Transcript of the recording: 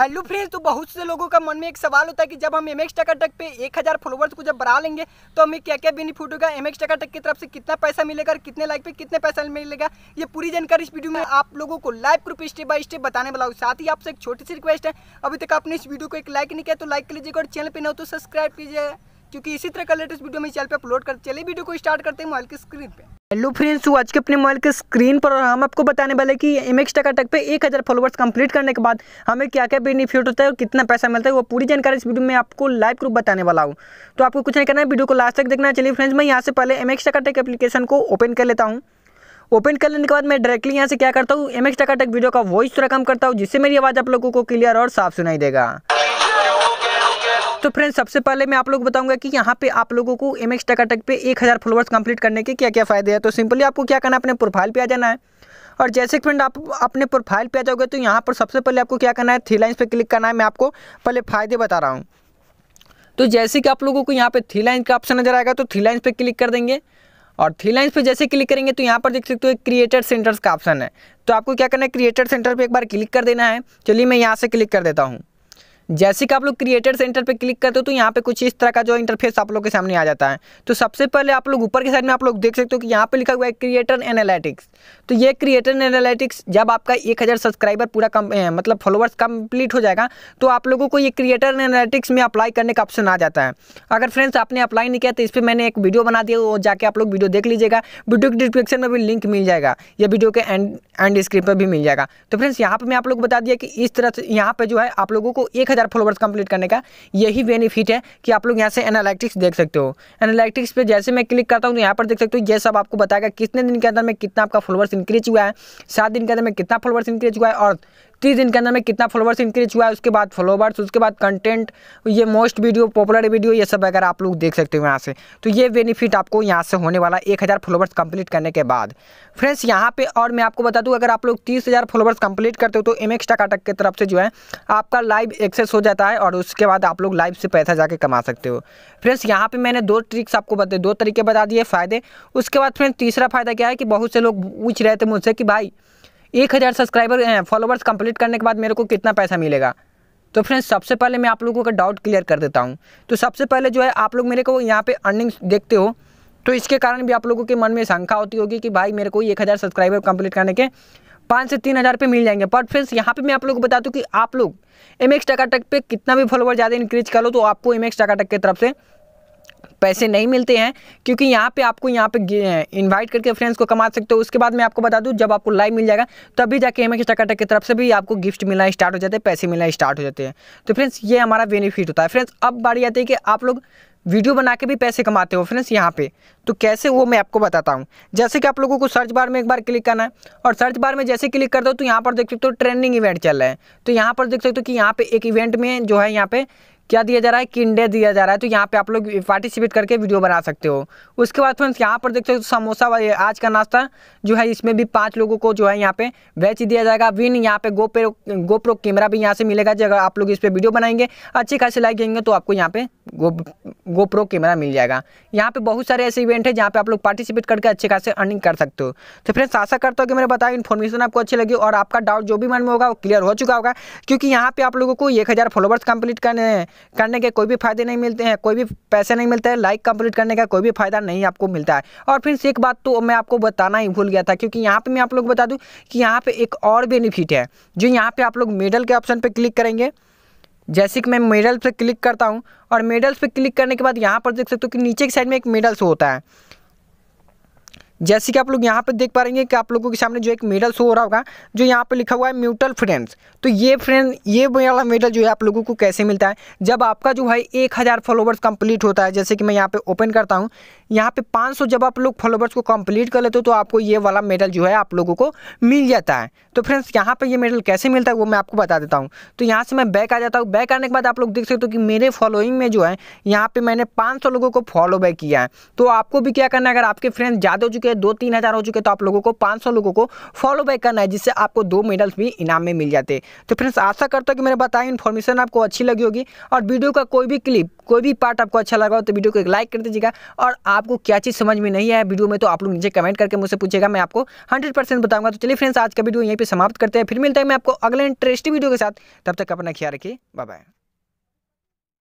Hello हाँ, friends तो बहुत से लोगों का मन में एक सवाल होता है कि जब हम एम एक्स टकाटक पे एक हज़ार फॉलोवर्स को जब बढ़ा लेंगे तो हमें क्या क्या बेनिफिट होगा एम एक्स टकाटक की तरफ से कितना पैसा मिलेगा और कितने लाइक पे कितने पैसा मिलेगा ये पूरी जानकारी इस वीडियो में हाँ। आप लोगों को live group step by step बताने वाला हूँ साथ ही आपसे एक छोटी सी रिक्वेस्ट है अभी तक आपने इस वीडियो को एक लाइक नहीं किया तो लाइक लीजिएगा और चैनल पर ना हो तो सब्सक्राइब कीजिए क्योंकि इसी तरह का लेटेस्ट वीडियो मेरे चैनल पर अपलोड करते चले वीडियो को स्टार्ट करते हैं मोबाइल की स्क्रीन पर हेलो फ्रेंड्स आज के अपने मोबाइल के स्क्रीन पर और हम आपको बताने वाले कि एम एक्स टका टक पे एक हज़ार फॉलोवर्स कंप्लीट करने के बाद हमें क्या क्या बेनिफिट होता है और कितना पैसा मिलता है वो पूरी जानकारी इस वीडियो में आपको लाइव ग्रुप बताने वाला हूँ तो आपको कुछ नहीं करना है वीडियो को लास्ट तक देखना चलिए फ्रेंड्स मैं यहाँ से पहले एम एक्स टका एप्लीकेशन को ओपन कर लेता हूँ ओपन कर लेने के बाद मैं डायरेक्टली यहाँ से क्या करता हूँ एम एक्स टका वीडियो का वॉइस थोड़ा कम करता हूँ जिससे मेरी आवाज़ आप लोगों को क्लियर और साफ सुनाई देगा तो फ्रेंड्स सबसे पहले मैं आप लोग बताऊंगा कि यहाँ पे आप लोगों को एम एक्स टकाटक पे एक हज़ार फॉलोअर्स कंप्लीट करने के क्या क्या फ़ायदे हैं तो सिंपली आपको क्या करना है अपने प्रोफाइल पे आ जाना है और जैसे फ्रेंड आप अपने प्रोफाइल पे आ जाओगे तो यहाँ पर सबसे पहले आपको क्या करना है थ्री लाइन्स पर क्लिक करना है मैं आपको पहले फ़ायदे बता रहा हूँ तो जैसे कि आप लोगों को यहाँ पर थ्री लाइन का ऑप्शन नजर आएगा तो थ्री लाइन्स पे क्लिक कर देंगे और थ्री लाइन्स पर जैसे क्लिक करेंगे तो यहाँ पर देख सकते हो क्रिएटर सेंटर्स का ऑप्शन है तो आपको क्या करना है क्रिएटर सेंटर पर एक बार क्लिक कर देना है चलिए मैं यहाँ से क्लिक कर देता हूँ जैसे कि आप लोग क्रिएटर सेंटर पे क्लिक करते हो तो यहाँ पे कुछ इस तरह का जो इंटरफेस आप लोग के सामने आ जाता है तो सबसे पहले आप लोग ऊपर के साइड में आप लोग देख सकते हो कि यहाँ पे लिखा हुआ है क्रिएटर एनालिटिक्स तो ये क्रिएटर एनालिटिक्स जब आपका एक हज़ार सब्सक्राइबर पूरा कम मतलब फॉलोअर्स कंप्लीट हो जाएगा तो आप लोगों को ये क्रिएटर एनालिटिक्स में अप्लाई करने का ऑप्शन आ जाता है अगर फ्रेंड्स आपने अप्लाई नहीं किया तो इस पर मैंने एक वीडियो बना दिया वो जाके आप लोग वीडियो देख लीजिएगा वीडियो के डिस्क्रिप्शन में भी लिंक मिल जाएगा या वीडियो के एंड एंड स्क्रीन पर भी मिल जाएगा तो फ्रेंड्स यहाँ पर मैं आप लोग बता दिया कि इस तरह से यहाँ पर जो है आप लोगों को एक हज़ार फॉलोवर्स कंप्लीट करने का यही बेनिफिट है कि आप लोग यहाँ से एनालिटिक्स देख सकते हो एनालिटिक्स पे जैसे मैं क्लिक करता हूँ तो यहाँ पर देख सकते हो ये सब आपको बताएगा कितने दिन के अंदर में कितना आपका फॉलोवर्स इंक्रीज हुआ है सात दिन के अंदर में कितना फॉलोवर्स इंक्रीज हुआ है और तीस दिन के अंदर में कितना फॉलोवर्स इंक्रीज हुआ है उसके बाद फॉलोवर्स उसके बाद कंटेंट ये मोस्ट वीडियो पॉपुलर वीडियो ये सब अगर आप लोग देख सकते हो यहाँ से तो ये बेनिफिट आपको यहाँ से होने वाला एक हज़ार फॉलोवर्स कंप्लीट करने के बाद फ्रेंड्स यहाँ पे और मैं आपको बता दूँ अगर आप लोग तीस हज़ार फॉलोवर्स कंप्लीट करते हो तो एम एक्स टाकाटक की तरफ से जो है आपका लाइव एक्सेस हो जाता है और उसके बाद आप लोग लाइव से पैसा जाके कमा सकते हो फ्रेंड्स यहाँ पर मैंने दो ट्रिक्स आपको बता दो तरीके बता दिए फ़ायदे उसके बाद फ्रेंड्स तीसरा फ़ायदा क्या है कि बहुत से लोग पूछ रहे थे मुझसे कि भाई एक हज़ार सब्सक्राइबर फॉलोवर्स कंप्लीट करने के बाद मेरे को कितना पैसा मिलेगा तो फ्रेंड्स सबसे पहले मैं आप लोगों का डाउट क्लियर कर देता हूँ तो सबसे पहले जो है आप लोग मेरे को यहाँ पे अर्निंग देखते हो तो इसके कारण भी आप लोगों के मन में शंका होती होगी कि भाई मेरे को एक हज़ार सब्सक्राइबर कंप्लीट करने के पाँच से तीन हज़ार पे मिल जाएंगे पर फ्रेंड्स यहाँ पे मैं आप लोगों को बता दूँ कि आप लोग एम एक्स टकाटक पर कितना भी फॉलोवर ज़्यादा इंक्रीज कर लो तो आपको एम एक्स टकाटक की तरफ से पैसे नहीं मिलते हैं क्योंकि यहाँ पे आपको यहाँ पे इनवाइट करके फ्रेंड्स को कमा सकते हो उसके बाद मैं आपको बता दूँ जब आपको लाइव मिल जाएगा तभी जाके एम एक्स टकाटक की तरफ से भी आपको गिफ्ट मिलना स्टार्ट हो जाते हैं पैसे मिलना स्टार्ट हो जाते हैं तो फ्रेंड्स ये हमारा बेनिफिट होता है फ्रेंड्स अब बारी आती है कि आप लोग वीडियो बना के भी पैसे कमाते हो फ्रेंड्स यहाँ पे तो कैसे वो मैं आपको बताता हूँ जैसे कि आप लोगों को सर्च बार में एक बार क्लिक करना है और सर्च बार में जैसे क्लिक कर दो तो यहाँ पर देख सकते हो ट्रेंडिंग इवेंट चल रहा है तो यहाँ पर देख सकते हो कि यहाँ पे एक इवेंट में जो है यहाँ पे क्या दिया जा रहा है किंडे दिया जा रहा है तो यहाँ पे आप लोग पार्टिसिपेट करके वीडियो बना सकते हो उसके बाद फ्रेंड्स यहाँ पर देख सकते हो समोसा आज का नाश्ता जो है इसमें भी पाँच लोगों को जो है यहाँ पे वेच दिया जाएगा विन यहाँ पे गोप्रो गोप्रो कैमरा भी यहाँ से मिलेगा जब आप लोग इस पर वीडियो बनाएंगे अच्छी खासी लाइक देंगे तो आपको यहाँ पे गो गोप्रो कैमरा मिल जाएगा यहाँ पे बहुत सारे ऐसे इवेंट है जहाँ पे आप लोग पार्टिसिपेट करके अच्छे खासे अर्निंग कर सकते हो तो फ्रेंड्स आशा करता हूँ कि मेरे बताया इन्फॉर्मेशन आपको अच्छी लगी और आपका डाउट जो भी मन में होगा वो क्लियर हो चुका होगा क्योंकि यहाँ पे आप लोगों को एक हज़ार फॉलोवर्स कंप्लीट करने हैं करने के कोई भी फायदे नहीं मिलते हैं कोई भी पैसे नहीं मिलते हैं लाइक कंप्लीट करने का कोई भी फायदा नहीं आपको मिलता है और फिर से एक बात तो मैं आपको बताना ही भूल गया था क्योंकि यहाँ पर मैं आप लोग बता दूँ कि यहाँ पर एक और बेनिफिट है जो यहाँ पर आप लोग मेडल के ऑप्शन पर क्लिक करेंगे जैसे कि मैं मेडल्स पर क्लिक करता हूँ और मेडल्स पर क्लिक करने के बाद यहाँ पर देख सकते हो कि नीचे की साइड में एक मेडल्स होता है जैसे कि आप लोग यहाँ पर देख पा रहे कि आप लोगों के सामने जो एक मेडल शो हो रहा होगा जो यहाँ पर लिखा हुआ है म्यूटल फ्रेंड्स तो ये फ्रेंड ये वाला मेडल जो है आप लोगों को कैसे मिलता है जब आपका जो है एक हज़ार फॉलोवर्स कंप्लीट होता है जैसे कि मैं यहाँ पे ओपन करता हूँ यहाँ पे 500 जब आप लोग फॉलोवर्स को कंप्लीट कर लेते हो तो आपको ये वाला मेडल जो है आप लोगों को मिल जाता है तो फ्रेंड्स यहाँ पर ये मेडल कैसे मिलता है वो मैं आपको बता देता हूँ तो यहाँ से मैं बैक आ जाता हूँ बैक आने के बाद आप लोग देख सकते हो कि मेरे फॉलोइंग में जो है यहाँ पर मैंने पाँच लोगों को फॉलो बैक किया है तो आपको भी क्या करना है अगर आपके फ्रेंड ज़्यादा चुके हैं दो तीन हज़ार हो चुके हैं तो आप लोगों को पांच सौ लोगों को फॉलो बैक करना है जिससे आपको दो मेडल्स भी इनाम में मिल जाते हैं तो फ्रेंड्स आशा करता हूँ कि मैंने बताया इन्फॉर्मेशन आपको अच्छी लगी होगी और वीडियो का कोई भी क्लिप कोई भी पार्ट आपको अच्छा लगा हो तो वीडियो को एक लाइक कर दीजिएगा और आपको क्या चीज़ समझ में नहीं आया वीडियो में तो आप लोग नीचे कमेंट करके मुझसे पूछेगा मैं आपको हंड्रेड परसेंट बताऊंगा तो चलिए फ्रेंड्स आज का वीडियो यहीं पर समाप्त करते हैं फिर मिलता है मैं आपको अगले इंटरेस्टिंग वीडियो के साथ तब तक अपना ख्याल रखिए बाय